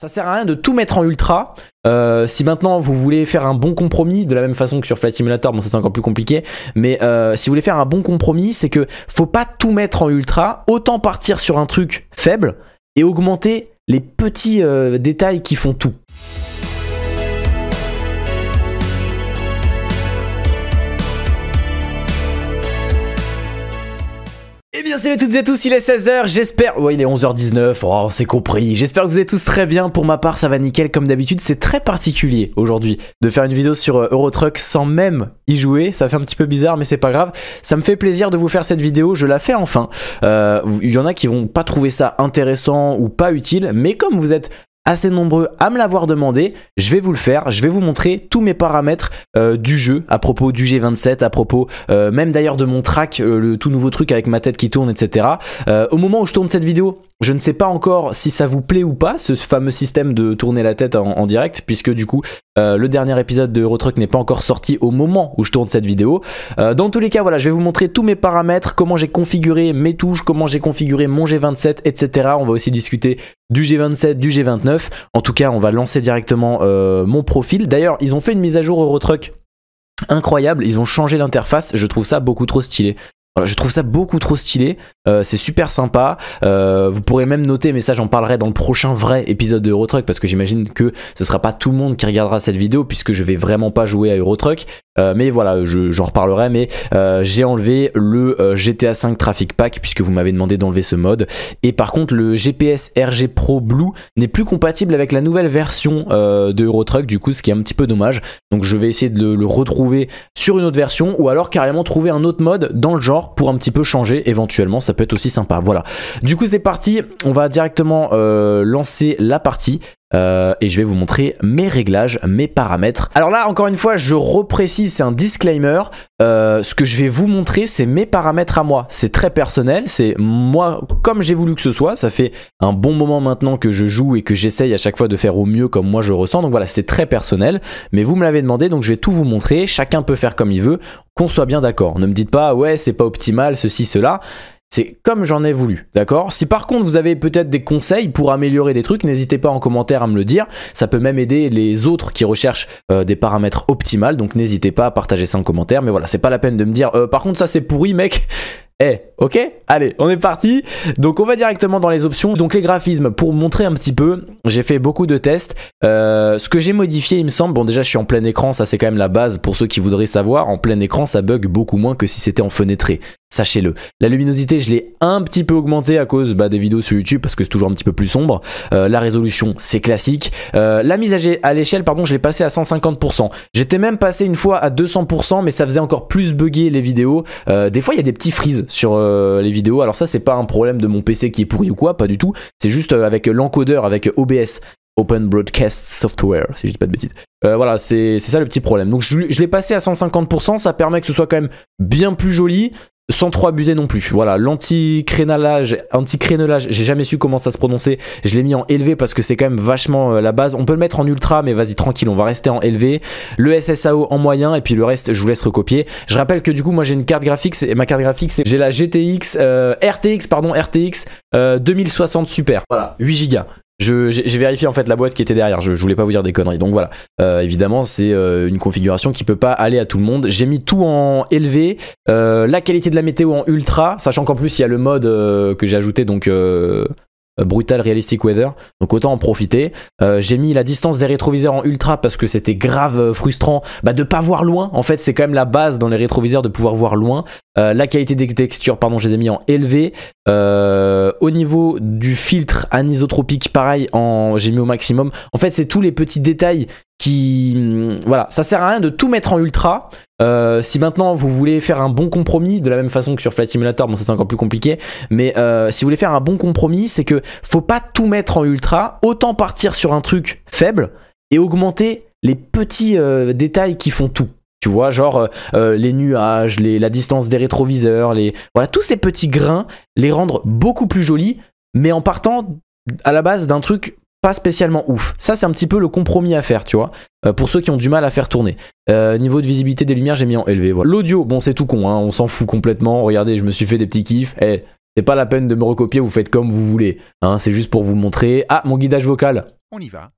Ça sert à rien de tout mettre en ultra. Euh, si maintenant vous voulez faire un bon compromis, de la même façon que sur Flight Simulator, bon ça c'est encore plus compliqué, mais euh, si vous voulez faire un bon compromis, c'est que faut pas tout mettre en ultra, autant partir sur un truc faible et augmenter les petits euh, détails qui font tout. Eh bien salut à toutes et à tous, il est 16h, j'espère... Ouais il est 11h19, oh c'est compris, j'espère que vous êtes tous très bien, pour ma part ça va nickel comme d'habitude, c'est très particulier aujourd'hui de faire une vidéo sur euh, Eurotruck sans même y jouer, ça fait un petit peu bizarre mais c'est pas grave, ça me fait plaisir de vous faire cette vidéo, je la fais enfin, euh, il y en a qui vont pas trouver ça intéressant ou pas utile, mais comme vous êtes assez nombreux à me l'avoir demandé. Je vais vous le faire, je vais vous montrer tous mes paramètres euh, du jeu à propos du G27, à propos euh, même d'ailleurs de mon track, euh, le tout nouveau truc avec ma tête qui tourne, etc. au moment où je tourne cette vidéo, je ne sais pas encore si ça vous plaît ou pas, ce fameux système de tourner la tête en, direct, puisque du coup, euh, le dernier épisode de Eurotruck n'est pas encore sorti au moment où je tourne cette vidéo. Euh, dans tous les cas, voilà, je vais vous montrer tous mes paramètres, comment j'ai configuré mes touches, comment j'ai configuré mon G27, etc. On va aussi discuter du G27, du G29. En tout cas, on va lancer directement euh, mon profil. D'ailleurs, ils ont fait une mise à jour Eurotruck incroyable, ils ont changé l'interface, je trouve ça beaucoup trop stylé je trouve ça beaucoup trop stylé, euh, c'est super sympa, euh, vous pourrez même noter, mais ça j'en parlerai dans le prochain vrai épisode de Eurotruck, parce que j'imagine que ce sera pas tout le monde qui regardera cette vidéo, puisque je vais vraiment pas jouer à Eurotruck, euh, mais voilà, j'en reparlerai. Mais euh, j'ai enlevé le euh, GTA 5 Traffic Pack puisque vous m'avez demandé d'enlever ce mode. Et par contre, le GPS RG Pro Blue n'est plus compatible avec la nouvelle version de Euro Truck, du coup, ce qui est un petit peu dommage. Donc je vais essayer de le, retrouver sur une autre version ou alors carrément trouver un autre mode dans le genre pour un petit peu changer éventuellement. Ça peut être aussi sympa. Voilà. Du coup, c'est parti. On va directement lancer la partie. Euh, et je vais vous montrer mes réglages, mes paramètres. Alors là, encore une fois, je reprécise, c'est un disclaimer. Euh, ce que je vais vous montrer, c'est mes paramètres à moi. C'est très personnel, c'est moi comme j'ai voulu que ce soit. Ça fait un bon moment maintenant que je joue et que j'essaye à chaque fois de faire au mieux comme moi je ressens. Donc voilà, c'est très personnel. Mais vous me l'avez demandé, donc je vais tout vous montrer. Chacun peut faire comme il veut, qu'on soit bien d'accord. Ne me dites pas, ouais, c'est pas optimal, ceci, cela. C'est comme j'en ai voulu, d'accord Si par contre vous avez peut-être des conseils pour améliorer des trucs, n'hésitez pas en commentaire à me le dire. Ça peut même aider les autres qui recherchent euh, des paramètres optimales, donc n'hésitez pas à partager ça en commentaire. Mais voilà, c'est pas la peine de me dire euh, par contre ça c'est pourri mec !» Eh, ok Allez, on est parti Donc on va directement dans les options. Donc les graphismes, pour montrer un petit peu, j'ai fait beaucoup de tests. Euh, ce que j'ai modifié, il me semble, bon déjà je suis en plein écran, ça c'est quand même la base pour ceux qui voudraient savoir. En plein écran, ça bug beaucoup moins que si c'était en fenêtré. Sachez-le. La luminosité, je l'ai un petit peu augmentée à cause bah, des vidéos sur YouTube parce que c'est toujours un petit peu plus sombre. Euh, la résolution, c'est classique. Euh, la mise à, l'échelle, pardon, je l'ai passé à 150%. J'étais même passé une fois à 200%, mais ça faisait encore plus bugger les vidéos. Euh, des fois, il y a des petits frises sur les vidéos. Alors ça, c'est pas un problème de mon PC qui est pourri ou quoi, pas du tout. C'est juste avec l'encodeur, avec OBS. Open Broadcast Software, si je dis pas de bêtises. voilà, c'est ça le petit problème. Donc je l'ai passé à 150%, ça permet que ce soit quand même bien plus joli, sans trop abuser non plus. Voilà, lanti crénalage anti-crénelage, j'ai jamais su comment ça se prononçait. Je l'ai mis en élevé parce que c'est quand même vachement euh, la base. On peut le mettre en ultra, mais vas-y tranquille, on va rester en élevé. Le SSAO en moyen, et puis le reste, je vous laisse recopier. Je rappelle que du coup, moi j'ai une carte graphique, et ma carte graphique, c'est j'ai la GTX, euh, RTX, pardon, RTX 2060 euh, Super. Voilà, 8 Go. J'ai vérifié en fait la boîte qui était derrière, je, voulais pas vous dire des conneries. Donc voilà, euh, évidemment c'est euh, une configuration qui peut pas aller à tout le monde. J'ai mis tout en élevé, euh, la qualité de la météo en ultra, sachant qu'en plus il y a le mode que j'ai ajouté donc euh, brutal Realistic Weather. Donc autant en profiter. Euh, j'ai mis la distance des rétroviseurs en ultra parce que c'était grave euh, frustrant bah, de pas voir loin. En fait, c'est quand même la base dans les rétroviseurs de pouvoir voir loin. la qualité des textures, pardon, je les ai mis en élevé. au niveau du filtre anisotropique, pareil, en, j'ai mis au maximum. En fait, c'est tous les petits détails qui hum, voilà ça sert à rien de tout mettre en ultra euh, si maintenant vous voulez faire un bon compromis de la même façon que sur Flight Simulator bon ça c'est encore plus compliqué mais euh, si vous voulez faire un bon compromis c'est que faut pas tout mettre en ultra autant partir sur un truc faible et augmenter les petits euh, détails qui font tout tu vois, genre les nuages, les, la distance des rétroviseurs, les, voilà, tous ces petits grains, les rendre beaucoup plus jolis, mais en partant à la base d'un truc pas spécialement ouf. Ça, c'est un petit peu le compromis à faire, tu vois, euh, pour ceux qui ont du mal à faire tourner. Euh, niveau de visibilité des lumières, j'ai mis en élevé. L'audio, bon, c'est tout con, hein, on s'en fout complètement. Regardez, je me suis fait des petits kiffs. Eh, c'est pas la peine de me recopier, vous faites comme vous voulez. Hein, c'est juste pour vous montrer. Ah, mon guidage vocal. On y va.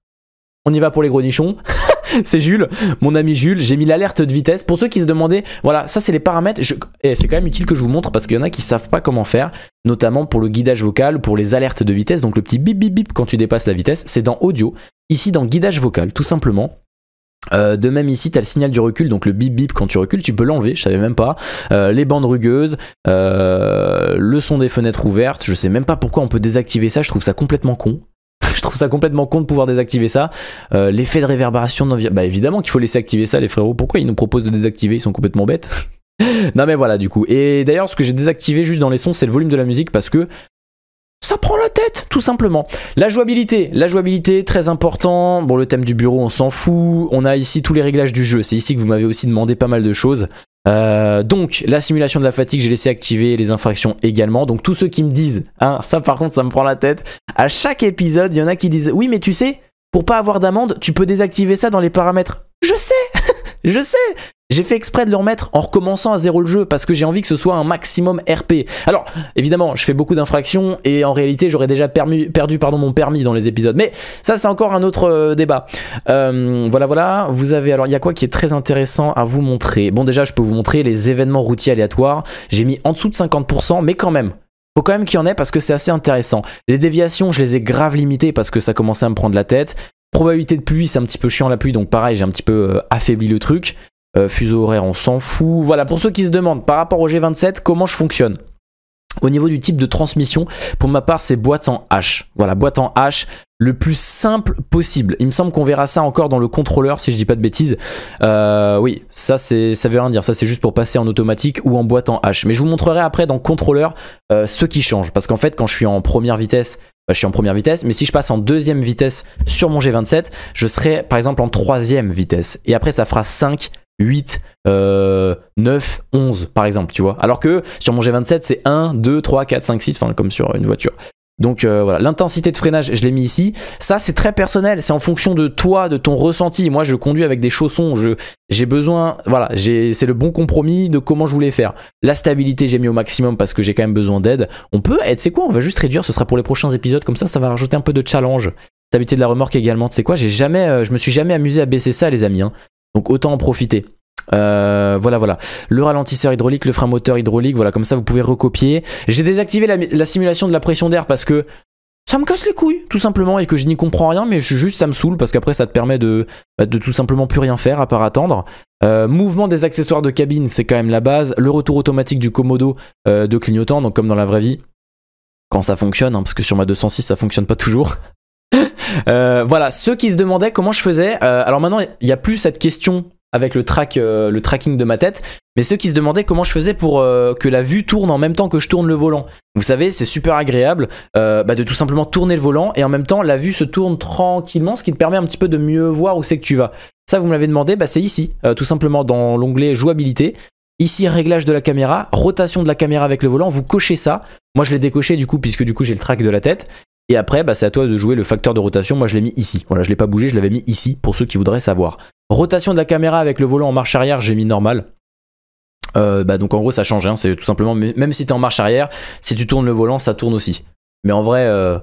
On y va pour les grenichons. c'est Jules, mon ami Jules. J'ai mis l'alerte de vitesse. Pour ceux qui se demandaient, voilà, ça c'est les paramètres. Et eh, c'est quand même utile que je vous montre parce qu'il y en a qui savent pas comment faire, notamment pour le guidage vocal, pour les alertes de vitesse. Donc le petit bip bip bip quand tu dépasses la vitesse, c'est dans audio. Ici dans guidage vocal, tout simplement. Euh, de même ici, tu as le signal du recul, donc le bip bip quand tu recules, tu peux l'enlever, je savais même pas. Euh, les bandes rugueuses, euh, le son des fenêtres ouvertes, je sais même pas pourquoi on peut désactiver ça, je trouve ça complètement con. je trouve ça complètement con de pouvoir désactiver ça. Euh, l'effet de réverbération non Bah évidemment qu'il faut laisser activer ça les frérots. Pourquoi ils nous proposent de désactiver Ils sont complètement bêtes. non mais voilà du coup. Et d'ailleurs ce que j'ai désactivé juste dans les sons c'est le volume de la musique parce que ça prend la tête, tout simplement. La jouabilité, la jouabilité, très important. Bon, le thème du bureau, on s'en fout. On a ici tous les réglages du jeu. C'est ici que vous m'avez aussi demandé pas mal de choses. Euh, donc la simulation de la fatigue, j'ai laissé activer les infractions également. Donc tous ceux qui me disent, hein, ça par contre ça me prend la tête, à chaque épisode, il y en a qui disent, oui mais tu sais, pour pas avoir d'amende, tu peux désactiver ça dans les paramètres. Je sais je sais j'ai fait exprès de le remettre en recommençant à zéro le jeu parce que j'ai envie que ce soit un maximum RP. Alors, évidemment, je fais beaucoup d'infractions et en réalité, j'aurais déjà perdu mon permis dans les épisodes. Mais ça, c'est encore un autre euh, débat. Euh, voilà, voilà. Vous avez. Alors, il y a quoi qui est très intéressant à vous montrer Bon, déjà, je peux vous montrer les événements routiers aléatoires. J'ai mis en dessous de 50%, mais quand même. Faut quand même qu'il y en ait parce que c'est assez intéressant. Les déviations, je les ai grave limitées parce que ça commençait à me prendre la tête. Probabilité de pluie, c'est un petit peu chiant la pluie, donc pareil, j'ai un petit peu euh, affaibli le truc. Euh, fuseau horaire, on s'en fout. Voilà, pour ceux qui se demandent, par rapport au G27, comment je fonctionne au niveau du type de transmission, pour ma part, c'est boîte en H. Voilà, boîte en H, le plus simple possible. Il me semble qu'on verra ça encore dans le contrôleur, si je dis pas de bêtises. Euh, oui, ça c'est, ça veut rien dire. Ça c'est juste pour passer en automatique ou en boîte en H. Mais je vous montrerai après dans contrôleur ce qui change, parce qu'en fait, quand je suis en première vitesse bah, je suis en première vitesse, mais si je passe en deuxième vitesse sur mon G27, je serai par exemple en troisième vitesse. Et après, ça fera 5, 8, 9, 11 par exemple, tu vois. Alors que sur mon G27, c'est 1, 2, 3, 4, 5, 6, enfin comme sur une voiture. Donc euh, voilà, l'intensité de freinage, je l'ai mis ici. Ça, c'est très personnel, c'est en fonction de toi, de ton ressenti. Moi, je conduis avec des chaussons, j'ai besoin, voilà, c'est le bon compromis de comment je voulais faire. La stabilité, j'ai mis au maximum parce que j'ai quand même besoin d'aide. On peut être, c'est quoi, on va juste réduire, ce sera pour les prochains épisodes, comme ça, ça va rajouter un peu de challenge. Stabilité de la remorque également, tu sais quoi, j'ai jamais, euh, je me suis jamais amusé à baisser ça, les amis. Hein. Donc autant en profiter. Euh, voilà, voilà. Le ralentisseur hydraulique, le frein moteur hydraulique, voilà, comme ça vous pouvez recopier. J'ai désactivé la, simulation de la pression d'air parce que ça me casse les couilles, tout simplement, et que je n'y comprends rien, mais je, juste ça me saoule parce qu'après ça te permet de, de tout simplement plus rien faire à part attendre. Euh, mouvement des accessoires de cabine, c'est quand même la base. Le retour automatique du commodo euh, de clignotant, donc comme dans la vraie vie, quand ça fonctionne, hein, parce que sur ma 206 ça fonctionne pas toujours. voilà, ceux qui se demandaient comment je faisais, alors maintenant il n'y a plus cette question avec euh, le, tracking de ma tête, mais ceux qui se demandaient comment je faisais pour euh, que la vue tourne en même temps que je tourne le volant. Vous savez, c'est super agréable euh, bah, de tout simplement tourner le volant et en même temps la vue se tourne tranquillement, ce qui te permet un petit peu de mieux voir où c'est que tu vas. Ça, vous me l'avez demandé, bah, c'est ici, tout simplement dans l'onglet jouabilité. Ici, réglage de la caméra, rotation de la caméra avec le volant, vous cochez ça. Moi, je l'ai décoché du coup, puisque du coup, j'ai le track de la tête. Et après, bah, c'est à toi de jouer le facteur de rotation. Moi, je l'ai mis ici. Voilà, je ne l'ai pas bougé, je l'avais mis ici pour ceux qui voudraient savoir. Rotation de la caméra avec le volant en marche arrière, j'ai mis normal. Euh, bah donc en gros ça change, hein. c'est tout simplement, même si t'es en marche arrière, si tu tournes le volant, ça tourne aussi. Mais en vrai, euh,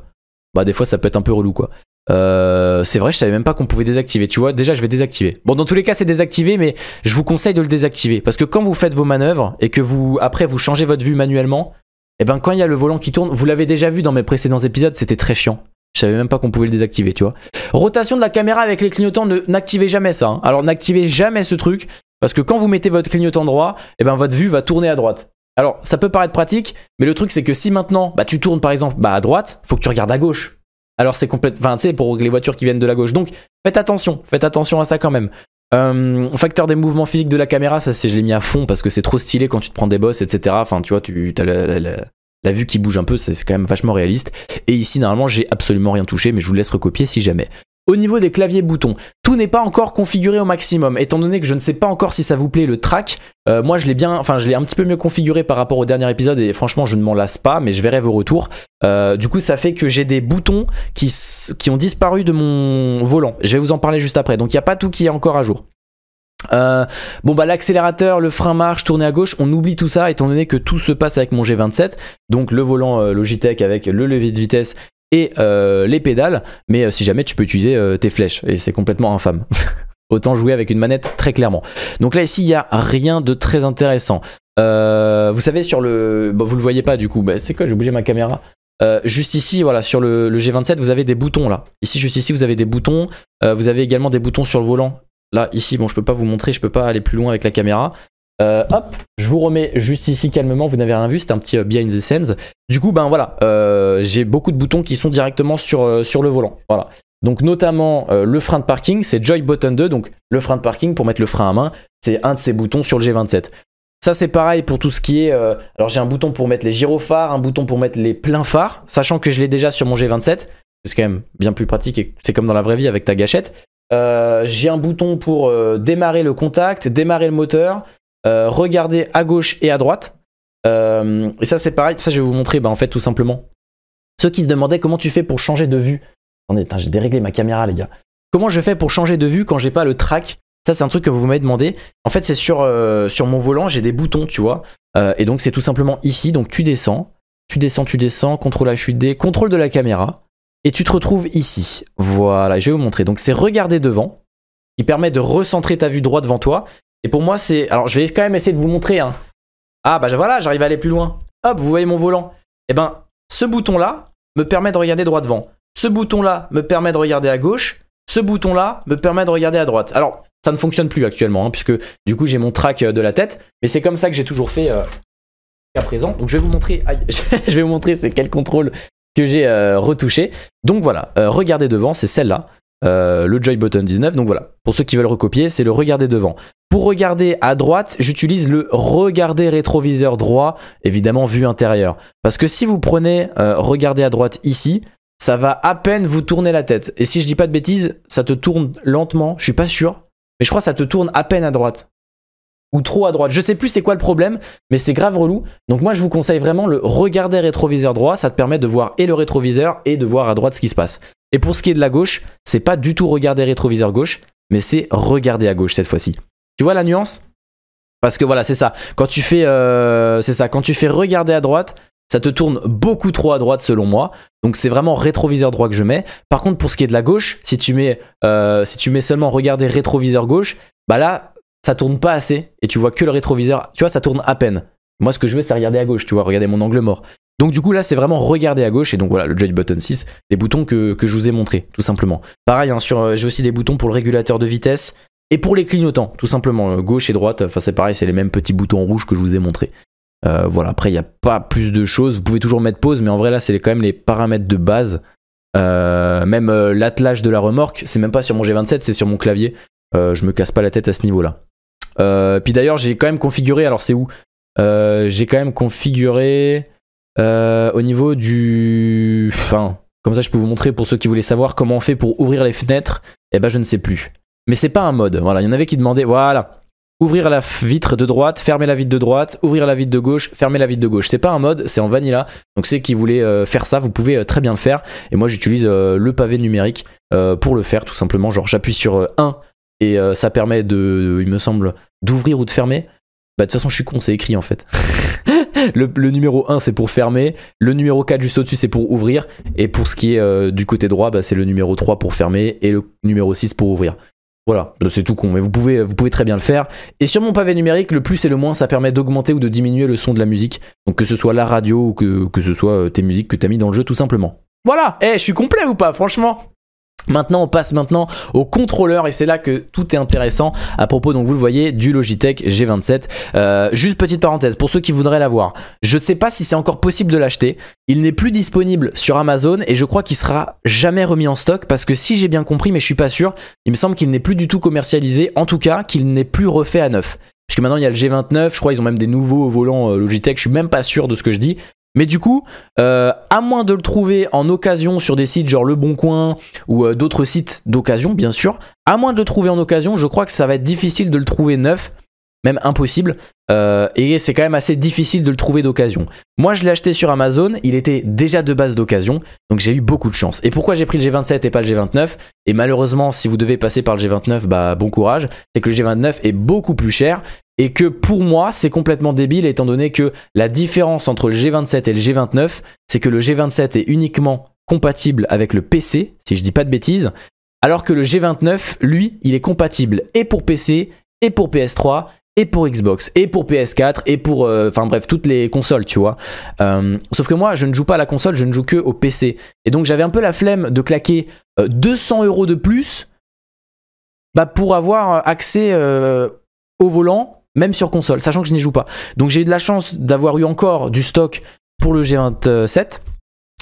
bah des fois ça peut être un peu relou quoi. Euh, c'est vrai, je savais même pas qu'on pouvait désactiver, tu vois. Déjà, je vais désactiver. Bon, dans tous les cas, c'est désactivé, mais je vous conseille de le désactiver. Parce que quand vous faites vos manœuvres et que vous, après, vous changez votre vue manuellement, et eh ben quand il y a le volant qui tourne, vous l'avez déjà vu dans mes précédents épisodes, c'était très chiant. Je savais même pas qu'on pouvait le désactiver, tu vois. Rotation de la caméra avec les clignotants, n'activez jamais ça. Hein. Alors n'activez jamais ce truc, parce que quand vous mettez votre clignotant droit, eh ben, votre vue va tourner à droite. Alors ça peut paraître pratique, mais le truc c'est que si maintenant bah, tu tournes par exemple bah, à droite, faut que tu regardes à gauche. Alors c'est complètement... Enfin, tu sais, pour les voitures qui viennent de la gauche. Donc faites attention, faites attention à ça quand même. Hum, facteur des mouvements physiques de la caméra, ça c'est je l'ai mis à fond parce que c'est trop stylé quand tu te prends des bosses, etc. Enfin, tu vois, tu as la, la vue qui bouge un peu, c'est quand même vachement réaliste. Et ici, normalement, j'ai absolument rien touché, mais je vous laisse recopier si jamais. Au niveau des claviers boutons, tout n'est pas encore configuré au maximum, étant donné que je ne sais pas encore si ça vous plaît le track. Euh, moi, je l'ai bien, enfin, je l'ai un petit peu mieux configuré par rapport au dernier épisode et franchement, je ne m'en lasse pas, mais je verrai vos retours. Euh, du coup, ça fait que j'ai des boutons qui, qui ont disparu de mon volant. Je vais vous en parler juste après. Donc, il n'y a pas tout qui est encore à jour. Euh, bon bah l'accélérateur, le frein marche, tourner à gauche, on oublie tout ça étant donné que tout se passe avec mon G27, donc le volant euh, Logitech avec le levier de vitesse et euh, les pédales, mais si jamais tu peux utiliser tes flèches, et c'est complètement infâme. Autant jouer avec une manette très clairement. Donc là ici il n'y a rien de très intéressant. vous savez sur le... Bon, bah, vous le voyez pas du coup, bah, c'est quoi j'ai bougé ma caméra juste ici, voilà, sur le, G27, vous avez des boutons là. Ici, juste ici, vous avez des boutons. vous avez également des boutons sur le volant Là, ici, bon, je peux pas vous montrer, je peux pas aller plus loin avec la caméra. Euh, hop, je vous remets juste ici calmement, vous n'avez rien vu, c'est un petit euh, behind the scenes. Du coup, ben voilà, euh, j'ai beaucoup de boutons qui sont directement sur, sur le volant. Voilà. Donc notamment le frein de parking, c'est Joy Button 2, donc le frein de parking pour mettre le frein à main, c'est un de ces boutons sur le G27. Ça c'est pareil pour tout ce qui est... alors j'ai un bouton pour mettre les gyrophares, un bouton pour mettre les pleins phares, sachant que je l'ai déjà sur mon G27, c'est quand même bien plus pratique et c'est comme dans la vraie vie avec ta gâchette. Euh, j'ai un bouton pour euh, démarrer le contact, démarrer le moteur, euh, regarder à gauche et à droite. et ça c'est pareil, ça je vais vous montrer bah, en fait tout simplement. Ceux qui se demandaient comment tu fais pour changer de vue. Attendez, j'ai déréglé ma caméra les gars. Comment je fais pour changer de vue quand j'ai pas le track Ça c'est un truc que vous m'avez demandé. En fait c'est sur, mon volant, j'ai des boutons, tu vois. et donc c'est tout simplement ici, donc tu descends, tu descends, tu descends, contrôle HUD, contrôle de la caméra. Et tu te retrouves ici. Voilà, je vais vous montrer. Donc c'est regarder devant, qui permet de recentrer ta vue droit devant toi. Et pour moi, c'est... Alors je vais quand même essayer de vous montrer. Hein. Ah bah voilà, j'arrive à aller plus loin. Hop, vous voyez mon volant. Eh ben, ce bouton-là me permet de regarder droit devant. Ce bouton-là me permet de regarder à gauche. Ce bouton-là me permet de regarder à droite. Alors, ça ne fonctionne plus actuellement, hein, puisque du coup j'ai mon track euh, de la tête, mais c'est comme ça que j'ai toujours fait euh, à présent. Donc je vais vous montrer, aïe, je vais vous montrer c'est quel contrôle que j'ai euh, retouché. Donc voilà, euh, regardez devant, c'est celle-là, euh, le Joy Button 19. Donc voilà, pour ceux qui veulent recopier, c'est le regarder devant. Pour regarder à droite, j'utilise le regarder rétroviseur droit, évidemment vue intérieure. Parce que si vous prenez regarder à droite ici, ça va à peine vous tourner la tête. Et si je dis pas de bêtises, ça te tourne lentement, je suis pas sûr, mais je crois que ça te tourne à peine à droite ou trop à droite. Je sais plus c'est quoi le problème, mais c'est grave relou. Donc moi je vous conseille vraiment le regarder rétroviseur droit, ça te permet de voir et le rétroviseur et de voir à droite ce qui se passe. Et pour ce qui est de la gauche, c'est pas du tout regarder rétroviseur gauche, mais c'est regarder à gauche cette fois-ci. Tu vois la nuance Parce que voilà, c'est ça. Quand tu fais euh, c'est ça, quand tu fais regarder à droite, ça te tourne beaucoup trop à droite selon moi. Donc c'est vraiment rétroviseur droit que je mets. Par contre pour ce qui est de la gauche, si tu mets, euh, si tu mets seulement regarder rétroviseur gauche, bah là ça tourne pas assez et tu vois que le rétroviseur, tu vois, ça tourne à peine. Moi, ce que je veux, c'est regarder à gauche, tu vois, regarder mon angle mort. Donc du coup là c'est vraiment regarder à gauche et donc voilà le joy button 6, les boutons que, je vous ai montrés tout simplement. Pareil hein, sur euh, j'ai aussi des boutons pour le régulateur de vitesse et pour les clignotants tout simplement euh, gauche et droite. Enfin c'est pareil c'est les mêmes petits boutons rouges que je vous ai montrés. Euh, voilà après il n'y a pas plus de choses. Vous pouvez toujours mettre pause mais en vrai là c'est quand même les paramètres de base. même l'attelage de la remorque c'est même pas sur mon G27 c'est sur mon clavier. je me casse pas la tête à ce niveau là. Euh, puis d'ailleurs, j'ai quand même configuré, alors c'est où euh, J'ai quand même configuré euh, au niveau du... Enfin, comme ça je peux vous montrer pour ceux qui voulaient savoir comment on fait pour ouvrir les fenêtres. et eh ben je ne sais plus. Mais c'est pas un mode, voilà, il y en avait qui demandaient, voilà, ouvrir la vitre de droite, fermer la vitre de droite, ouvrir la vitre de gauche, fermer la vitre de gauche. C'est pas un mode, c'est en vanilla. Donc ceux qui voulaient faire ça, vous pouvez très bien le faire. Et moi j'utilise le pavé numérique pour le faire tout simplement. Genre j'appuie sur 1 et ça permet de, il me semble, d'ouvrir ou de fermer, bah de toute façon je suis con, c'est écrit en fait. le, numéro 1 c'est pour fermer, le numéro 4 juste au-dessus c'est pour ouvrir, et pour ce qui est euh, du côté droit, bah, c'est le numéro 3 pour fermer et le numéro 6 pour ouvrir. Voilà, bah, c'est tout con, mais vous pouvez, vous pouvez très bien le faire. Et sur mon pavé numérique, le plus et le moins, ça permet d'augmenter ou de diminuer le son de la musique. Donc que ce soit la radio ou que, ce soit euh, tes musiques que t'as mis dans le jeu tout simplement. Voilà, eh, je suis complet ou pas, franchement Maintenant, on passe maintenant au contrôleur et c'est là que tout est intéressant à propos, donc vous le voyez, du Logitech G27. Euh, juste petite parenthèse, pour ceux qui voudraient l'avoir, je ne sais pas si c'est encore possible de l'acheter. Il n'est plus disponible sur Amazon et je crois qu'il sera jamais remis en stock parce que si j'ai bien compris, mais je suis pas sûr, il me semble qu'il n'est plus du tout commercialisé, en tout cas qu'il n'est plus refait à neuf. Puisque maintenant il y a le G29, je crois ils ont même des nouveaux volants euh, Logitech, je suis même pas sûr de ce que je dis, mais du coup, euh, à moins de le trouver en occasion sur des sites genre Le Bon Coin ou euh, d'autres sites d'occasion, bien sûr, à moins de le trouver en occasion, je crois que ça va être difficile de le trouver neuf, même impossible. Euh, et c'est quand même assez difficile de le trouver d'occasion. Moi, je l'ai acheté sur Amazon, il était déjà de base d'occasion, donc j'ai eu beaucoup de chance. Et pourquoi j'ai pris le G27 et pas le G29 Et malheureusement, si vous devez passer par le G29, bah bon courage, c'est que le G29 est beaucoup plus cher et que pour moi c'est complètement débile étant donné que la différence entre le G27 et le G29 c'est que le G27 est uniquement compatible avec le PC si je dis pas de bêtises alors que le G29 lui il est compatible et pour PC et pour PS3 et pour Xbox et pour PS4 et pour euh, enfin bref toutes les consoles tu vois euh, sauf que moi je ne joue pas à la console je ne joue que au PC et donc j'avais un peu la flemme de claquer 200 euh, euros de plus bah, pour avoir accès au volant même sur console, sachant que je n'y joue pas. Donc j'ai eu de la chance d'avoir eu encore du stock pour le G27.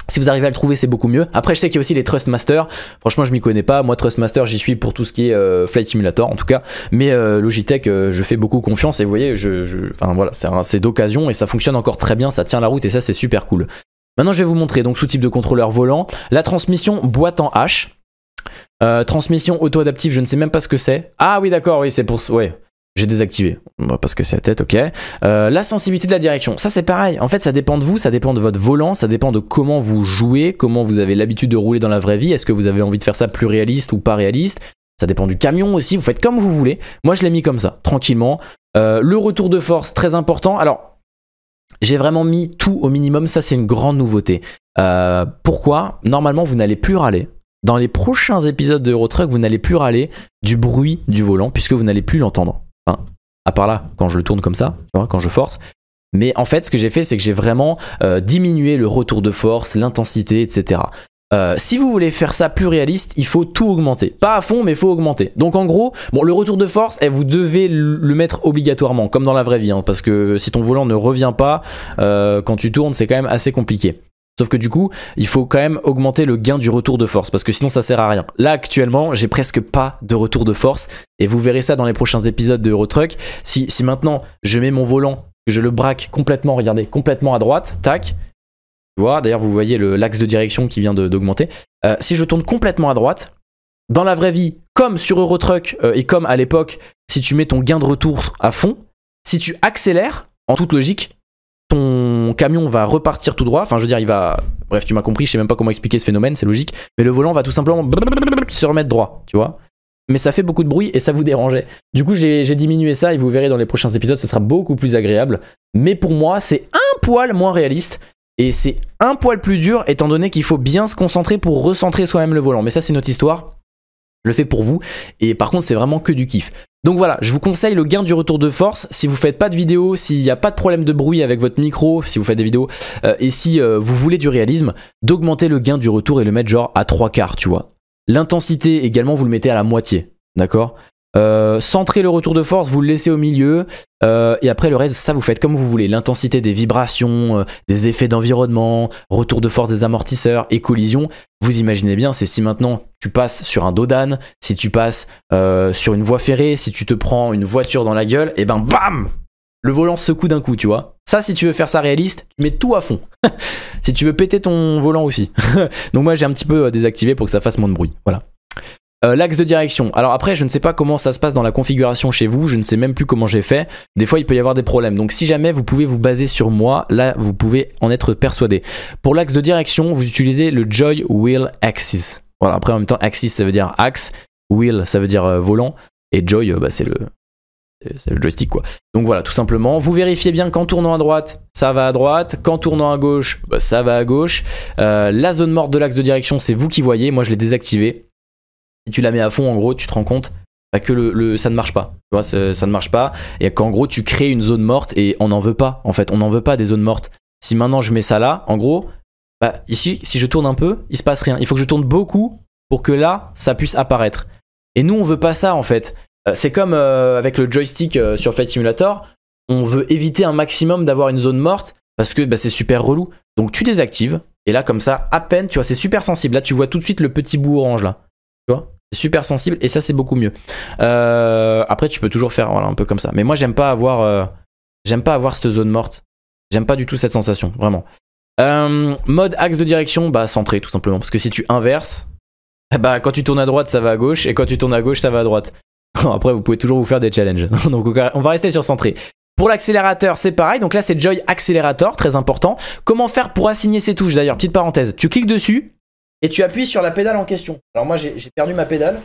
Si vous arrivez à le trouver, c'est beaucoup mieux. Après, je sais qu'il y a aussi les Trustmaster. Franchement, je m'y connais pas. Moi, Trustmaster, j'y suis pour tout ce qui est euh, Flight Simulator, en tout cas. Mais euh, Logitech, euh, je fais beaucoup confiance. Et vous voyez, je, voilà, c'est d'occasion et ça fonctionne encore très bien. Ça tient la route et ça, c'est super cool. Maintenant, je vais vous montrer. Donc, sous-type de contrôleur volant, la transmission boîte en H. transmission auto-adaptive, je ne sais même pas ce que c'est. Ah oui, d'accord, oui, c'est pour... Ouais j'ai désactivé parce que c'est la tête, ok. Euh, la sensibilité de la direction, ça c'est pareil. En fait, ça dépend de vous, ça dépend de votre volant, ça dépend de comment vous jouez, comment vous avez l'habitude de rouler dans la vraie vie. Est-ce que vous avez envie de faire ça plus réaliste ou pas réaliste Ça dépend du camion aussi. Vous faites comme vous voulez. Moi, je l'ai mis comme ça, tranquillement. Euh, le retour de force, très important. Alors, j'ai vraiment mis tout au minimum. Ça, c'est une grande nouveauté. Euh, pourquoi Normalement, vous n'allez plus râler. Dans les prochains épisodes de Euro vous n'allez plus râler du bruit du volant puisque vous n'allez plus l'entendre. Enfin, à part là, quand je le tourne comme ça, quand je force. Mais en fait, ce que j'ai fait, c'est que j'ai vraiment euh, diminué le retour de force, l'intensité, etc. Euh, si vous voulez faire ça plus réaliste, il faut tout augmenter. Pas à fond, mais il faut augmenter. Donc en gros, bon, le retour de force, eh, vous devez le mettre obligatoirement, comme dans la vraie vie, hein, parce que si ton volant ne revient pas euh, quand tu tournes, c'est quand même assez compliqué. Sauf que du coup, il faut quand même augmenter le gain du retour de force, parce que sinon ça sert à rien. Là actuellement, j'ai presque pas de retour de force, et vous verrez ça dans les prochains épisodes de Eurotruck. Si, si maintenant je mets mon volant, que je le braque complètement, regardez, complètement à droite, tac, tu vois, d'ailleurs vous voyez l'axe de direction qui vient d'augmenter. Euh, si je tourne complètement à droite, dans la vraie vie, comme sur Eurotruck euh, et comme à l'époque, si tu mets ton gain de retour à fond, si tu accélères, en toute logique, camion va repartir tout droit. Enfin, je veux dire, il va. Bref, tu m'as compris, je sais même pas comment expliquer ce phénomène, c'est logique. Mais le volant va tout simplement se remettre droit, tu vois. Mais ça fait beaucoup de bruit et ça vous dérangeait. Du coup, j'ai diminué ça et vous verrez dans les prochains épisodes, ce sera beaucoup plus agréable. Mais pour moi, c'est un poil moins réaliste. Et c'est un poil plus dur étant donné qu'il faut bien se concentrer pour recentrer soi-même le volant. Mais ça, c'est notre histoire. Je le fais pour vous. Et par contre, c'est vraiment que du kiff. Donc voilà, je vous conseille le gain du retour de force. Si vous faites pas de vidéo, s'il n'y a pas de problème de bruit avec votre micro, si vous faites des vidéos, euh, et si euh, vous voulez du réalisme, d'augmenter le gain du retour et le mettre genre à trois quarts, tu vois. L'intensité également, vous le mettez à la moitié, d'accord euh, Centrer le retour de force, vous le laissez au milieu. Euh, et après le reste, ça vous faites comme vous voulez. L'intensité des vibrations, euh, des effets d'environnement, retour de force des amortisseurs et collision. Vous imaginez bien, c'est si maintenant tu passes sur un dodane, si tu passes euh, sur une voie ferrée, si tu te prends une voiture dans la gueule, et eh ben bam Le volant secoue d'un coup, tu vois. Ça, si tu veux faire ça réaliste, tu mets tout à fond. si tu veux péter ton volant aussi. Donc moi, j'ai un petit peu désactivé pour que ça fasse moins de bruit. Voilà. Euh, l'axe de direction. Alors après, je ne sais pas comment ça se passe dans la configuration chez vous, je ne sais même plus comment j'ai fait. Des fois, il peut y avoir des problèmes. Donc si jamais vous pouvez vous baser sur moi, là, vous pouvez en être persuadé. Pour l'axe de direction, vous utilisez le Joy Wheel Axis. Voilà, après en même temps, Axis, ça veut dire axe, Wheel, ça veut dire euh, volant, et Joy, euh, bah, c'est le, c'est le joystick quoi. Donc voilà, tout simplement, vous vérifiez bien qu'en tournant à droite, ça va à droite, qu'en tournant à gauche, bah, ça va à gauche. la zone morte de l'axe de direction, c'est vous qui voyez, moi je l'ai désactivé si tu la mets à fond, en gros, tu te rends compte bah, que ça ne marche pas. Tu vois, ça, ne marche pas. Et qu'en gros, tu crées une zone morte et on n'en veut pas. En fait, on n'en veut pas des zones mortes. Si maintenant je mets ça là, en gros, bah, ici, si je tourne un peu, il se passe rien. Il faut que je tourne beaucoup pour que là, ça puisse apparaître. Et nous, on veut pas ça en fait. Euh, c'est comme euh, avec le joystick euh, sur Flight Simulator. On veut éviter un maximum d'avoir une zone morte parce que bah, c'est super relou. Donc tu désactives. Et là, comme ça, à peine, tu vois, c'est super sensible. Là, tu vois tout de suite le petit bout orange là. Tu vois super sensible et ça c'est beaucoup mieux. Euh, après tu peux toujours faire voilà, un peu comme ça. Mais moi j'aime pas avoir euh, j'aime pas avoir cette zone morte. J'aime pas du tout cette sensation, vraiment. Euh, mode axe de direction, bah centré tout simplement. Parce que si tu inverses, eh bah quand tu tournes à droite ça va à gauche et quand tu tournes à gauche ça va à droite. après vous pouvez toujours vous faire des challenges. Donc on va rester sur centré. Pour l'accélérateur, c'est pareil. Donc là, c'est Joy accélérateur très important. Comment faire pour assigner ces touches d'ailleurs Petite parenthèse, tu cliques dessus, et tu appuies sur la pédale en question. Alors moi, j'ai perdu ma pédale.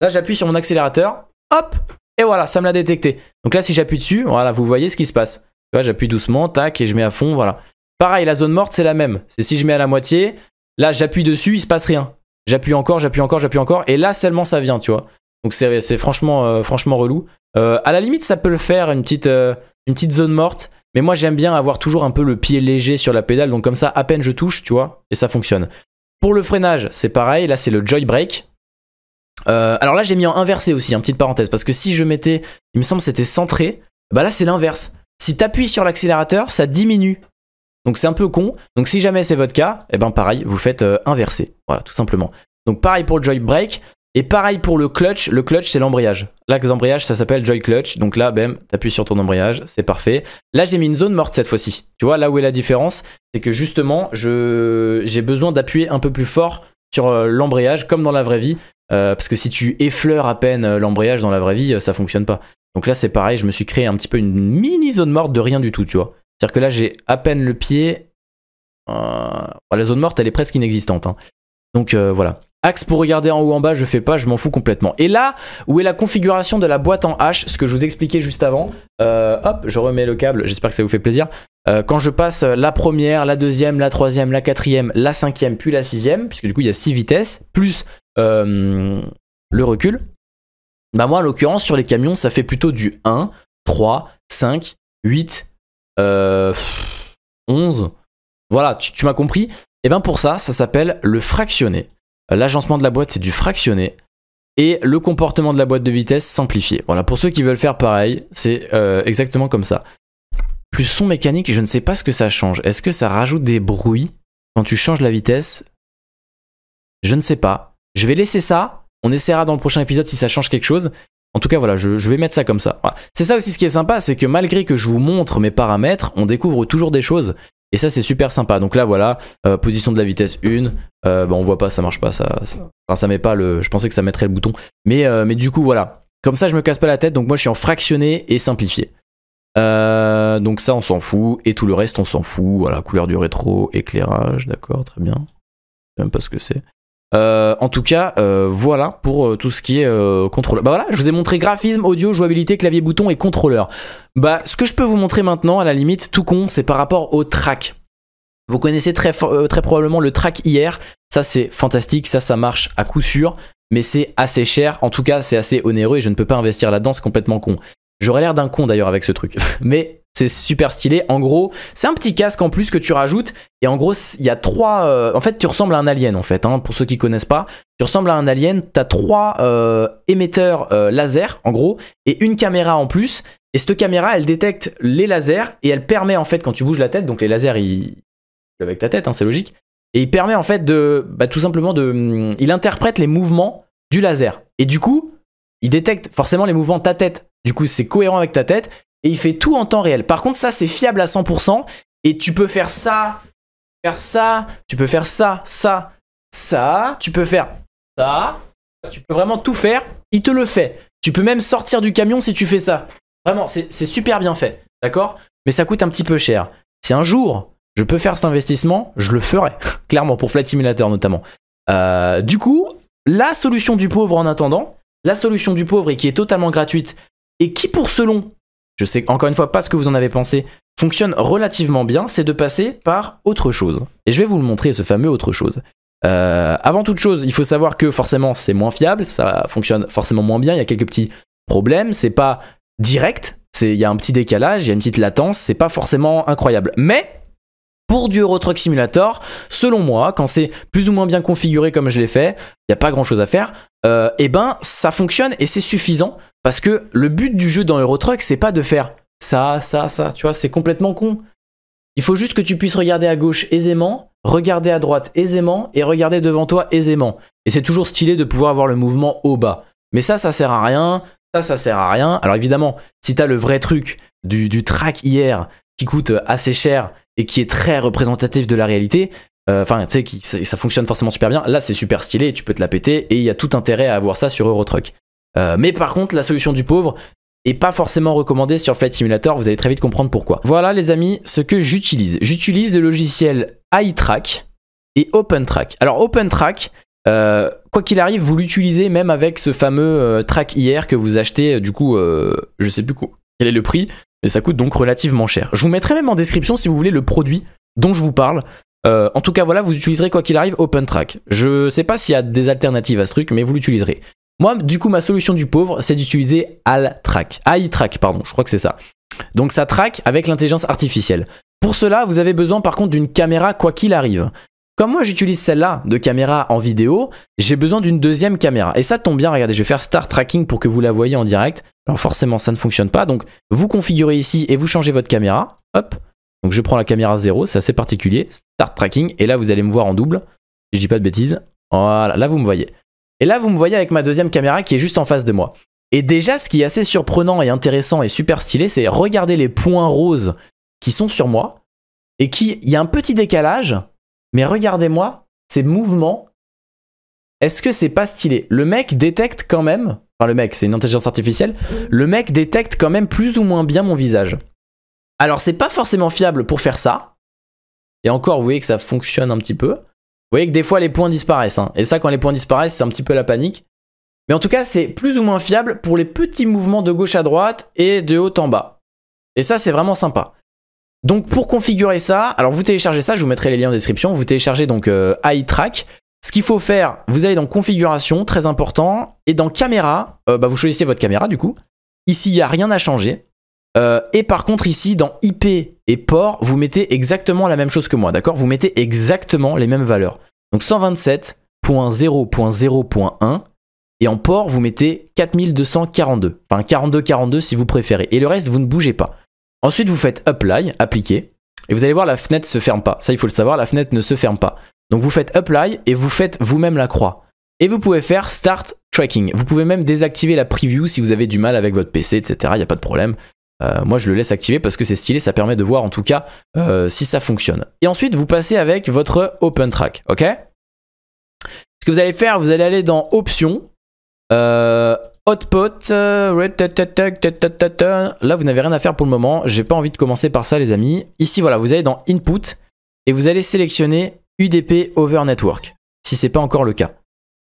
Là, j'appuie sur mon accélérateur. Hop Et voilà, ça me l'a détecté. Donc là, si j'appuie dessus, voilà, vous voyez ce qui se passe. Tu j'appuie doucement, tac, et je mets à fond, voilà. Pareil, la zone morte, c'est la même. C'est si je mets à la moitié, là, j'appuie dessus, il se passe rien. J'appuie encore, j'appuie encore, j'appuie encore, et là seulement ça vient, tu vois. Donc c'est franchement, euh, franchement relou. Euh, à la limite, ça peut le faire, une petite, euh, une petite zone morte. Mais moi, j'aime bien avoir toujours un peu le pied léger sur la pédale. Donc comme ça, à peine je touche, tu vois, et ça fonctionne. Pour le freinage, c'est pareil. Là, c'est le joy break euh, alors là, j'ai mis en inversé aussi, en hein, petite parenthèse, parce que si je mettais, il me semble c'était centré, bah là c'est l'inverse. Si tu appuies sur l'accélérateur, ça diminue. Donc c'est un peu con. Donc si jamais c'est votre cas, et eh ben pareil, vous faites euh, inverser. Voilà, tout simplement. Donc pareil pour le joy break et pareil pour le clutch, le clutch c'est l'embrayage. L'axe d'embrayage ça s'appelle Joy Clutch, donc là bam, t'appuies sur ton embrayage, c'est parfait. Là j'ai mis une zone morte cette fois-ci. Tu vois là où est la différence, c'est que justement je j'ai besoin d'appuyer un peu plus fort sur euh, l'embrayage comme dans la vraie vie, euh, parce que si tu effleures à peine euh, l'embrayage dans la vraie vie, ça fonctionne pas. Donc là c'est pareil, je me suis créé un petit peu une mini zone morte de rien du tout, tu vois. C'est-à-dire que là j'ai à peine le pied, la zone morte elle est presque inexistante. Hein. Donc voilà. Axe pour regarder en haut en bas, je fais pas, je m'en fous complètement. Et là, où est la configuration de la boîte en H, ce que je vous expliquais juste avant, euh, hop, je remets le câble, j'espère que ça vous fait plaisir. Euh, quand je passe la première, la deuxième, la troisième, la quatrième, la cinquième, puis la sixième, puisque du coup il y a six vitesses, plus euh, le recul, bah moi en l'occurrence sur les camions ça fait plutôt du 1, 3, 5, 8, 11, voilà, tu, tu m'as compris. Et eh bien pour ça, ça s'appelle le fractionné. L'agencement de la boîte, c'est du fractionné. Et le comportement de la boîte de vitesse simplifié. Voilà, pour ceux qui veulent faire pareil, c'est euh, exactement comme ça. Plus son mécanique, je ne sais pas ce que ça change. Est-ce que ça rajoute des bruits quand tu changes la vitesse Je ne sais pas. Je vais laisser ça. On essaiera dans le prochain épisode si ça change quelque chose. En tout cas, voilà, je, vais mettre ça comme ça. C'est ça aussi ce qui est sympa, c'est que malgré que je vous montre mes paramètres, on découvre toujours des choses. Et ça, c'est super sympa. Donc là, voilà, euh, position de la vitesse 1. Euh, ne bah, on voit pas, ça marche pas. Ça, ça, ça met pas le. Je pensais que ça mettrait le bouton. Mais, euh, mais du coup, voilà. Comme ça, je me casse pas la tête. Donc moi, je suis en fractionné et simplifié. Euh, donc ça, on s'en fout. Et tout le reste, on s'en fout. Voilà, couleur du rétro, éclairage, d'accord, très bien. Je sais même pas ce que c'est. Euh, en tout cas, euh, voilà pour euh, tout ce qui est contrôleur. Bah voilà, je vous ai montré graphisme, audio, jouabilité, clavier bouton et contrôleur. Bah, ce que je peux vous montrer maintenant, à la limite, tout con, c'est par rapport au track. Vous connaissez très, très probablement le track hier, Ça, c'est fantastique. Ça, ça marche à coup sûr. Mais c'est assez cher. En tout cas, c'est assez onéreux et je ne peux pas investir là-dedans. C'est complètement con. J'aurais l'air d'un con d'ailleurs avec ce truc. mais c'est super stylé. En gros, c'est un petit casque en plus que tu rajoutes. Et en gros, il y a trois. Euh, en fait, tu ressembles à un alien en fait. Hein, pour ceux qui connaissent pas, tu ressembles à un alien. Tu as trois euh, émetteurs euh, laser en gros et une caméra en plus. Et cette caméra, elle détecte les lasers et elle permet en fait quand tu bouges la tête. Donc les lasers, ils avec ta tête, hein, c'est logique. Et il permet en fait de, bah, tout simplement de, mm, il interprète les mouvements du laser. Et du coup, il détecte forcément les mouvements de ta tête. Du coup, c'est cohérent avec ta tête et il fait tout en temps réel. Par contre, ça, c'est fiable à 100%. Et tu peux faire ça, faire ça, tu peux faire ça, ça, ça, tu peux faire ça. Tu peux vraiment tout faire. Il te le fait. Tu peux même sortir du camion si tu fais ça. Vraiment, c'est super bien fait. D'accord Mais ça coûte un petit peu cher. Si un jour, je peux faire cet investissement, je le ferai. Clairement, pour Flat Simulator notamment. Euh, du coup, la solution du pauvre en attendant, la solution du pauvre et qui est totalement gratuite, et qui pour selon je sais encore une fois pas ce que vous en avez pensé, fonctionne relativement bien, c'est de passer par autre chose. Et je vais vous le montrer, ce fameux autre chose. Euh, avant toute chose, il faut savoir que forcément c'est moins fiable, ça fonctionne forcément moins bien, il y a quelques petits problèmes, c'est pas direct, il y a un petit décalage, il y a une petite latence, c'est pas forcément incroyable. Mais pour du Euro Truck Simulator, selon moi, quand c'est plus ou moins bien configuré comme je l'ai fait, il n'y a pas grand chose à faire, et euh, eh ben ça fonctionne et c'est suffisant parce que le but du jeu dans Euro c'est pas de faire ça, ça, ça, tu vois, c'est complètement con. Il faut juste que tu puisses regarder à gauche aisément, regarder à droite aisément et regarder devant toi aisément. Et c'est toujours stylé de pouvoir avoir le mouvement au bas. Mais ça, ça sert à rien, ça, ça sert à rien. Alors évidemment, si t'as le vrai truc du, track hier qui coûte assez cher et qui est très représentatif de la réalité, euh, enfin, tu sais, ça fonctionne forcément super bien, là, c'est super stylé, tu peux te la péter et il y a tout intérêt à avoir ça sur Eurotruck. Euh, mais par contre, la solution du pauvre est pas forcément recommandée sur Flight Simulator. Vous allez très vite comprendre pourquoi. Voilà les amis, ce que j'utilise. J'utilise le logiciel iTrack et OpenTrack. Alors OpenTrack, euh, quoi qu'il arrive, vous l'utilisez même avec ce fameux euh, track IR que vous achetez. Du coup, je sais plus quel est le prix, mais ça coûte donc relativement cher. Je vous mettrai même en description si vous voulez le produit dont je vous parle. en tout cas, voilà, vous utiliserez quoi qu'il arrive OpenTrack. Je ne sais pas s'il y a des alternatives à ce truc, mais vous l'utiliserez. Moi, du coup, ma solution du pauvre, c'est d'utiliser track AI-Track, pardon, je crois que c'est ça. Donc ça traque avec l'intelligence artificielle. Pour cela, vous avez besoin par contre d'une caméra quoi qu'il arrive. Comme moi j'utilise celle-là de caméra en vidéo, j'ai besoin d'une deuxième caméra. Et ça tombe bien, regardez, je vais faire Star Tracking pour que vous la voyez en direct. Alors forcément ça ne fonctionne pas, donc vous configurez ici et vous changez votre caméra. Hop, donc je prends la caméra 0, c'est assez particulier. Start Tracking, et là vous allez me voir en double, je dis pas de bêtises. Voilà, là vous me voyez. Et là, vous me voyez avec ma deuxième caméra qui est juste en face de moi. Et déjà, ce qui est assez surprenant et intéressant et super stylé, c'est regarder les points roses qui sont sur moi et qui, il y a un petit décalage, mais regardez-moi ces mouvements. Est-ce que c'est pas stylé Le mec détecte quand même, enfin le mec, c'est une intelligence artificielle, le mec détecte quand même plus ou moins bien mon visage. Alors c'est pas forcément fiable pour faire ça. Et encore, vous voyez que ça fonctionne un petit peu. Vous voyez que des fois, les points disparaissent. Hein. Et ça, quand les points disparaissent, c'est un petit peu la panique. Mais en tout cas, c'est plus ou moins fiable pour les petits mouvements de gauche à droite et de haut en bas. Et ça, c'est vraiment sympa. Donc pour configurer ça, alors vous téléchargez ça, je vous mettrai les liens en description, vous téléchargez donc euh, iTrack. Ce qu'il faut faire, vous allez dans configuration, très important, et dans caméra, euh, bah, vous choisissez votre caméra du coup. Ici, il n'y a rien à changer. Euh, et par contre ici, dans IP et port, vous mettez exactement la même chose que moi, d'accord Vous mettez exactement les mêmes valeurs. Donc 127.0.0.1 et en port, vous mettez 4242. Enfin 4242 si vous préférez. Et le reste, vous ne bougez pas. Ensuite, vous faites apply, appliquer. Et vous allez voir, la fenêtre se ferme pas. Ça, il faut le savoir, la fenêtre ne se ferme pas. Donc vous faites apply et vous faites vous-même la croix. Et vous pouvez faire start tracking. Vous pouvez même désactiver la preview si vous avez du mal avec votre PC, etc. Il n'y a pas de problème. Euh, moi, je le laisse activer parce que c'est stylé, ça permet de voir en tout cas euh, si ça fonctionne. Et ensuite, vous passez avec votre Open Track, ok Ce que vous allez faire, vous allez aller dans Options, Hotpot, là vous n'avez rien à faire pour le moment, j'ai pas envie de commencer par ça les amis. Ici voilà, vous allez dans Input et vous allez sélectionner UDP over network, si c'est pas encore le cas.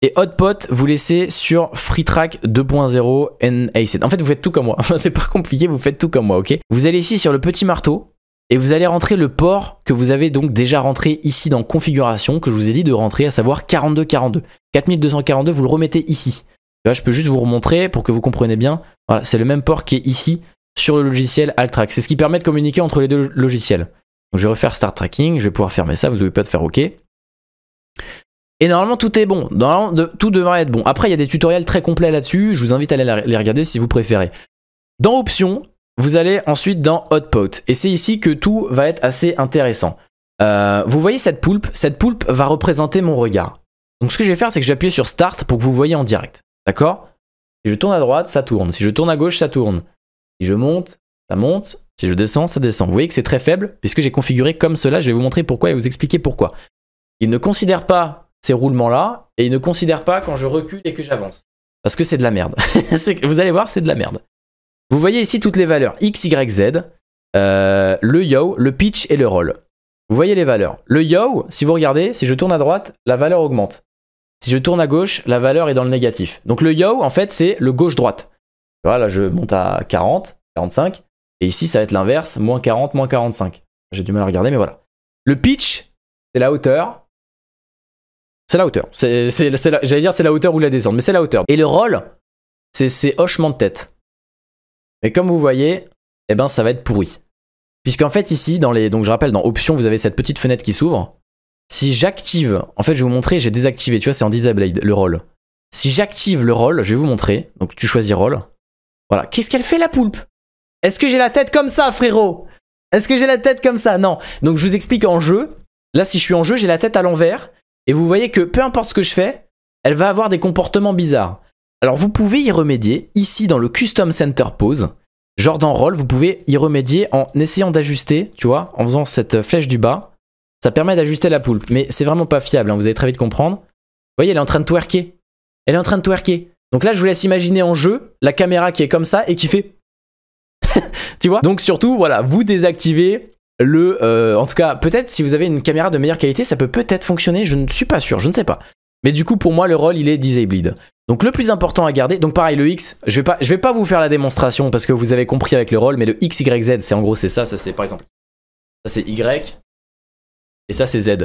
Et Hotpot, vous laissez sur FreeTrack 2.0 na En fait, vous faites tout comme moi. c'est pas compliqué, vous faites tout comme moi, ok Vous allez ici sur le petit marteau et vous allez rentrer le port que vous avez donc déjà rentré ici dans configuration que je vous ai dit de rentrer, à savoir 4242. 4242, vous le remettez ici. Là, je peux juste vous remontrer pour que vous compreniez bien. Voilà, c'est le même port qui est ici sur le logiciel Altrack. C'est ce qui permet de communiquer entre les deux logiciels. je vais refaire Start Tracking, je vais pouvoir fermer ça, vous n'avez pas de faire OK. Et normalement tout est bon, tout devrait être bon. Après il y a des tutoriels très complets là-dessus, je vous invite à aller les regarder si vous préférez. Dans Options, vous allez ensuite dans Hotpot, et c'est ici que tout va être assez intéressant. Euh, vous voyez cette poulpe, cette poulpe va représenter mon regard. Donc ce que je vais faire c'est que j'appuie sur Start pour que vous voyez en direct, d'accord Si je tourne à droite, ça tourne, si je tourne à gauche, ça tourne. Si je monte, ça monte, si je descends, ça descend. Vous voyez que c'est très faible, puisque j'ai configuré comme cela, je vais vous montrer pourquoi et vous expliquer pourquoi. Il ne considère pas ces roulements-là, et il ne considère pas quand je recule et que j'avance. Parce que c'est de la merde. vous allez voir, c'est de la merde. Vous voyez ici toutes les valeurs X, Y, Z, euh, le yo, le pitch et le roll. Vous voyez les valeurs. Le yo, si vous regardez, si je tourne à droite, la valeur augmente. Si je tourne à gauche, la valeur est dans le négatif. Donc le yo, en fait, c'est le gauche-droite. Voilà, je monte à 40, 45. Et ici, ça va être l'inverse, moins 40, moins 45. J'ai du mal à regarder, mais voilà. Le pitch, c'est la hauteur. C'est la hauteur. j'allais dire c'est la hauteur ou la descente, mais c'est la hauteur. Et le roll, c'est, hochement de tête. Mais comme vous voyez, eh ben ça va être pourri. Puisqu'en fait ici, dans les, donc je rappelle, dans options, vous avez cette petite fenêtre qui s'ouvre. Si j'active, en fait je vais vous montrer, j'ai désactivé, tu vois, c'est en disable le roll. Si j'active le roll, je vais vous montrer. Donc tu choisis roll. Voilà. Qu'est-ce qu'elle fait la poulpe Est-ce que j'ai la tête comme ça, frérot Est-ce que j'ai la tête comme ça Non. Donc je vous explique en jeu. Là, si je suis en jeu, j'ai la tête à l'envers. Et vous voyez que peu importe ce que je fais, elle va avoir des comportements bizarres. Alors vous pouvez y remédier ici dans le Custom Center Pose. Genre dans Roll, vous pouvez y remédier en essayant d'ajuster, tu vois, en faisant cette flèche du bas. Ça permet d'ajuster la poule. mais c'est vraiment pas fiable, hein, vous allez très vite comprendre. Vous voyez, elle est en train de twerker. Elle est en train de twerker. Donc là, je vous laisse imaginer en jeu la caméra qui est comme ça et qui fait... tu vois Donc surtout, voilà, vous désactivez le euh, en tout cas peut-être si vous avez une caméra de meilleure qualité ça peut peut-être fonctionner je ne suis pas sûr je ne sais pas mais du coup pour moi le rôle il est disabled donc le plus important à garder donc pareil le X je vais pas je vais pas vous faire la démonstration parce que vous avez compris avec le rôle mais le X Y Z c'est en gros c'est ça ça c'est par exemple ça c'est Y et ça c'est Z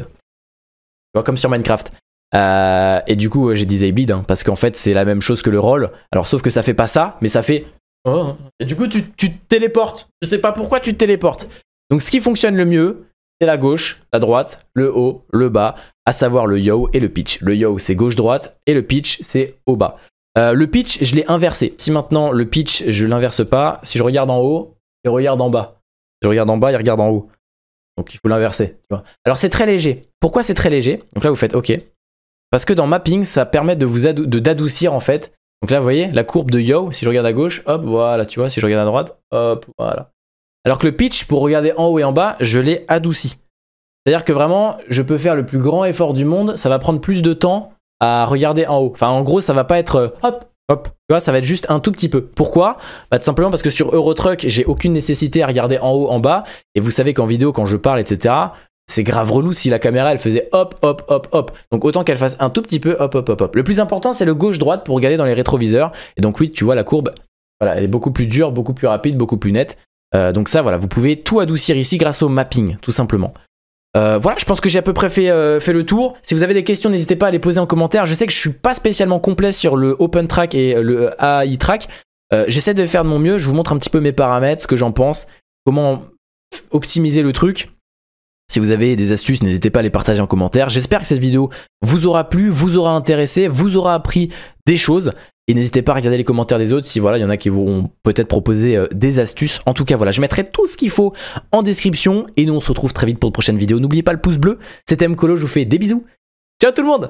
comme sur Minecraft euh, et du coup j'ai disabled hein, parce qu'en fait c'est la même chose que le rôle alors sauf que ça fait pas ça mais ça fait oh, Et du coup, tu, tu, te téléportes. Je sais pas pourquoi tu te téléportes. Donc ce qui fonctionne le mieux, c'est la gauche, la droite, le haut, le bas, à savoir le yo et le pitch. Le yo c'est gauche-droite et le pitch c'est haut-bas. Euh, le pitch, je l'ai inversé. Si maintenant le pitch, je l'inverse pas, si je regarde en haut, il regarde en bas. Si je regarde en bas, il regarde en haut. Donc il faut l'inverser. Alors c'est très léger. Pourquoi c'est très léger Donc là vous faites OK. Parce que dans mapping, ça permet de vous d'adoucir en fait. Donc là vous voyez la courbe de yo. Si je regarde à gauche, hop, voilà, tu vois. Si je regarde à droite, hop, voilà. Alors que le pitch, pour regarder en haut et en bas, je l'ai adouci. C'est-à-dire que vraiment, je peux faire le plus grand effort du monde, ça va prendre plus de temps à regarder en haut. Enfin, en gros, ça va pas être euh, hop, hop. Tu vois, ça va être juste un tout petit peu. Pourquoi Bah, tout simplement parce que sur Eurotruck, j'ai aucune nécessité à regarder en haut, en bas. Et vous savez qu'en vidéo, quand je parle, etc., c'est grave relou si la caméra elle faisait hop hop hop hop. Donc autant qu'elle fasse un tout petit peu hop hop hop hop. Le plus important c'est le gauche droite pour regarder dans les rétroviseurs. Et donc oui, tu vois la courbe, voilà, elle est beaucoup plus dure, beaucoup plus rapide, beaucoup plus nette. Euh, donc ça, voilà, vous pouvez tout adoucir ici grâce au mapping, tout simplement. Euh, voilà, je pense que j'ai à peu près euh, fait, le tour. Si vous avez des questions, n'hésitez pas à les poser en commentaire. Je sais que je suis pas spécialement complet sur le Open Track et le AI Track. J'essaie de faire de mon mieux. Je vous montre un petit peu mes paramètres, ce que j'en pense, comment optimiser le truc. Si vous avez des astuces, n'hésitez pas à les partager en commentaire. J'espère que cette vidéo vous aura plu, vous aura intéressé, vous aura appris des choses. Et n'hésitez pas à regarder les commentaires des autres si voilà, il y en a qui vont peut-être proposer euh, des astuces. En tout cas, voilà, je mettrai tout ce qu'il faut en description. Et nous, on se retrouve très vite pour de prochaine vidéo. N'oubliez pas le pouce bleu. C'était Mkolo, je vous fais des bisous. Ciao tout le monde